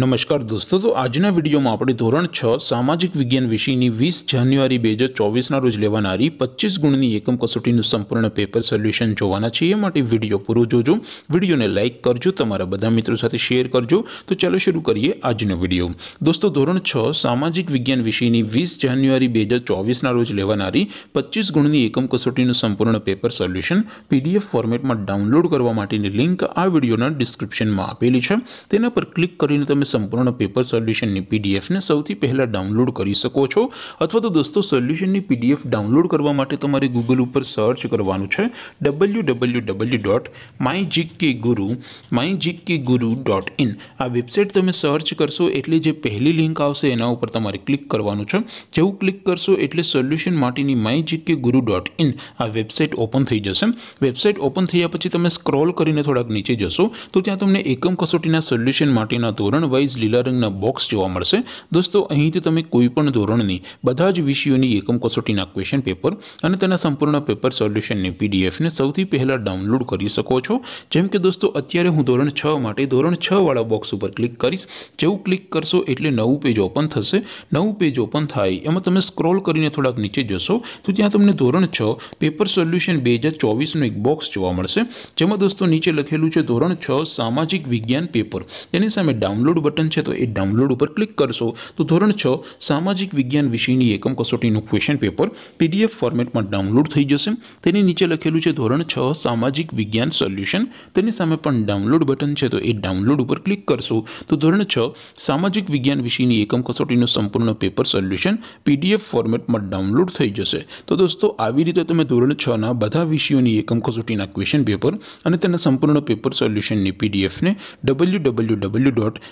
નમસ્કાર દોસ્તો તો આજના વિડિયોમાં આપણે ધોરણ 6 સામાજિક વિજ્ઞાન વિષયની 20 જાન્યુઆરી 2024 ના રોજ લેવાણારી 25 ગુણની એકમ કસોટીનું સંપૂર્ણ પેપર સોલ્યુશન જોવાના છીએ માટે વિડિયો પૂરો જોજો વિડિયોને લાઈક કરજો તમારા બધા મિત્રો સાથે શેર કરજો તો ચલો શરુ કરીએ આજનો વિડિયો દોસ્તો ધોરણ 6 સામાજિક વિજ્ઞાન વિષયની 20 જાન્યુઆરી 2024 ના રોજ લેવાણારી 25 ગુણની એકમ કસોટીનું સંપૂર્ણ પેપર સોલ્યુશન PDF ફોર્મેટમાં ડાઉનલોડ કરવા માટેની લિંક આ વિડિયોના ડિસ્ક્રિપ્શનમાં આપેલી છે તેના પર ક્લિક કરીને તમે संपूर्ण पेपर सॉल्यूशन नि पीडीएफ ने સૌથી પહેલા ડાઉનલોડ કરી શકો છો અથવા તો દોસ્તો સોલ્યુશન ની પીડીએફ ડાઉનલોડ કરવા માટે તમારે Google ઉપર સર્ચ કરવાનું છે www.mygkguru mygkguru.in આ વેબસાઈટ તમે સર્ચ કરશો એટલે જે પહેલી લિંક આવશે તેના ઉપર તમારે ક્લિક કરવાનું છે જેવું ક્લિક કરશો એટલે સોલ્યુશન માટેની mygkguru.in આ વેબસાઈટ ઓપન થઈ જશે વેબસાઈટ ઓપન થઈયા પછી તમે સ્ક્રોલ કરીને થોડક નીચે જશો તો ત્યાં તમને એકમ કસોટીના સોલ્યુશન માટેનો વૉઇસ લીલા રંગના બોક્સ જોવા મળશે દોસ્તો અહીંથી તમે કોઈપણ ધોરણની બધા જ વિષયોની એકમ કસોટીના ક્વેશ્ચન પેપર અને તેના સંપૂર્ણ પેપર સોલ્યુશન ને પીડીએફ ને સૌથી પહેલા ડાઉનલોડ કરી શકો છો જેમ કે દોસ્તો અત્યારે હું ધોરણ 6 માટે ધોરણ 6 વાળો બોક્સ ઉપર ક્લિક કરીશ જેવું ક્લિક કરશો એટલે નવું પેજ ઓપન થશે નવું પેજ ઓપન થાય એમાં તમે સ્ક્રોલ કરીને થોડક નીચે જશો તો ત્યાં તમને ધોરણ 6 પેપર સોલ્યુશન 2024 નો એક બોક્સ જોવા મળશે જેમાં દોસ્તો નીચે લખેલું છે ધોરણ 6 સામાજિક વિજ્ઞાન પેપર તેની સામે ડાઉનલોડ બટન છે તો એ ડાઉનલોડ ઉપર ક્લિક કરશો તો ધોરણ 6 સામાજિક વિજ્ઞાન વિશેની એકમ કસોટીનું ક્વેશ્ચન પેપર પીડીએફ ફોર્મેટમાં ડાઉનલોડ થઈ જશે તેની નીચે લખેલું છે ધોરણ 6 સામાજિક વિજ્ઞાન સોલ્યુશન તેની સામે પણ ડાઉનલોડ બટન છે તો એ ડાઉનલોડ ઉપર ક્લિક કરશો તો ધોરણ 6 સામાજિક વિજ્ઞાન વિશેની એકમ કસોટીનું સંપૂર્ણ પેપર સોલ્યુશન પીડીએફ ફોર્મેટમાં ડાઉનલોડ થઈ જશે તો દોસ્તો આવી રીતે તમે ધોરણ 6 ના બધા વિષયોની એકમ કસોટીના ક્વેશ્ચન પેપર અને તેના સંપૂર્ણ પેપર સોલ્યુશન ને પીડીએફ ને www.